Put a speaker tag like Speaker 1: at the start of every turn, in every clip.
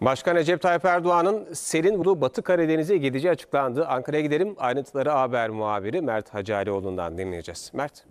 Speaker 1: Başkan Recep Tayyip Erdoğan'ın Selin vurduğu Batı Karadeniz'e gideceği açıklandı. Ankara'ya gidelim. Ayrıntıları haber muhabiri Mert Hacarioğlu'ndan dinleyeceğiz. Mert.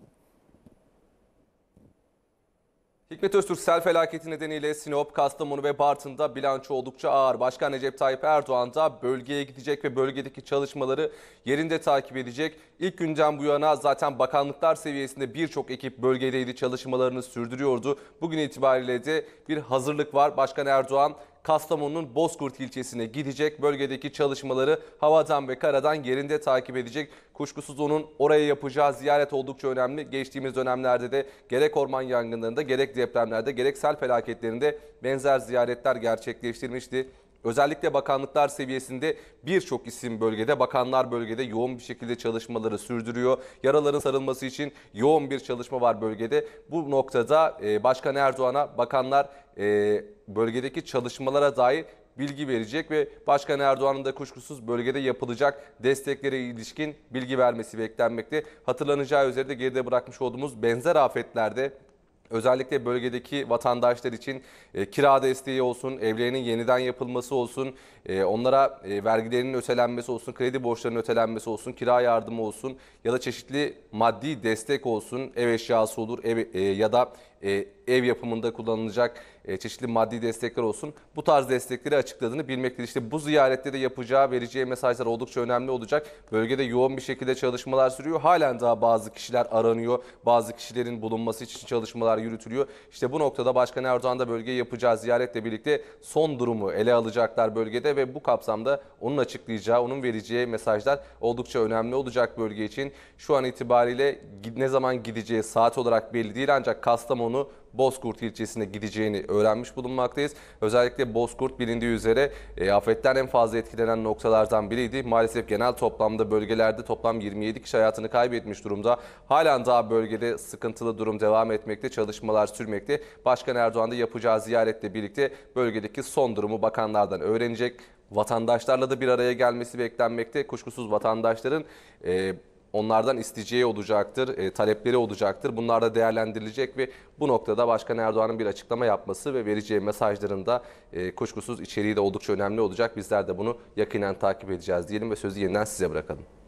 Speaker 1: Hikmet Öztürk sel felaketi nedeniyle Sinop, Kastamonu ve Bartın'da bilanço oldukça ağır. Başkan Recep Tayyip Erdoğan da bölgeye gidecek ve bölgedeki çalışmaları yerinde takip edecek. İlk günden bu yana zaten bakanlıklar seviyesinde birçok ekip bölgedeydi çalışmalarını sürdürüyordu. Bugün itibariyle de bir hazırlık var. Başkan Erdoğan Kastamonu'nun Bozkurt ilçesine gidecek. Bölgedeki çalışmaları havadan ve karadan yerinde takip edecek. Kuşkusuz onun oraya yapacağı ziyaret oldukça önemli. Geçtiğimiz dönemlerde de gerek orman yangınlarında gerek depremlerde gerek sel felaketlerinde benzer ziyaretler gerçekleştirmişti. Özellikle bakanlıklar seviyesinde birçok isim bölgede, bakanlar bölgede yoğun bir şekilde çalışmaları sürdürüyor. Yaraların sarılması için yoğun bir çalışma var bölgede. Bu noktada e, Başkan Erdoğan'a bakanlar e, bölgedeki çalışmalara dair bilgi verecek ve Başkan Erdoğan'ın da kuşkusuz bölgede yapılacak desteklere ilişkin bilgi vermesi beklenmekte. Hatırlanacağı üzere de geride bırakmış olduğumuz benzer afetlerde Özellikle bölgedeki vatandaşlar için e, kira desteği olsun, evlerinin yeniden yapılması olsun, e, onlara e, vergilerinin ötelenmesi olsun, kredi borçlarının ötelenmesi olsun, kira yardımı olsun ya da çeşitli maddi destek olsun, ev eşyası olur ev, e, ya da e, ev yapımında kullanılacak e, çeşitli maddi destekler olsun. Bu tarz destekleri açıkladığını bilmektedir. İşte bu ziyarette de yapacağı, vereceği mesajlar oldukça önemli olacak. Bölgede yoğun bir şekilde çalışmalar sürüyor. Halen daha bazı kişiler aranıyor. Bazı kişilerin bulunması için çalışmalar yürütülüyor. İşte bu noktada Başkan Erdoğan da bölgeye yapacağı ziyaretle birlikte son durumu ele alacaklar bölgede ve bu kapsamda onun açıklayacağı, onun vereceği mesajlar oldukça önemli olacak bölge için. Şu an itibariyle ne zaman gideceği saat olarak belli değil ancak Kastamonu yoğunluğunu Bozkurt ilçesine gideceğini öğrenmiş bulunmaktayız. Özellikle Bozkurt bilindiği üzere e, afetten en fazla etkilenen noktalardan biriydi. Maalesef genel toplamda bölgelerde toplam 27 kişi hayatını kaybetmiş durumda. Halen daha bölgede sıkıntılı durum devam etmekte, çalışmalar sürmekte. Başkan Erdoğan da yapacağı ziyaretle birlikte bölgedeki son durumu bakanlardan öğrenecek. Vatandaşlarla da bir araya gelmesi beklenmekte. Kuşkusuz vatandaşların e, onlardan isteyeceği olacaktır, e, talepleri olacaktır. Bunlar da değerlendirilecek ve bu noktada Başkan Erdoğan'ın bir açıklama yapması ve vereceği mesajların da e, kuşkusuz içeriği de oldukça önemli olacak. Bizler de bunu yakinen takip edeceğiz diyelim ve sözü yeniden size bırakalım.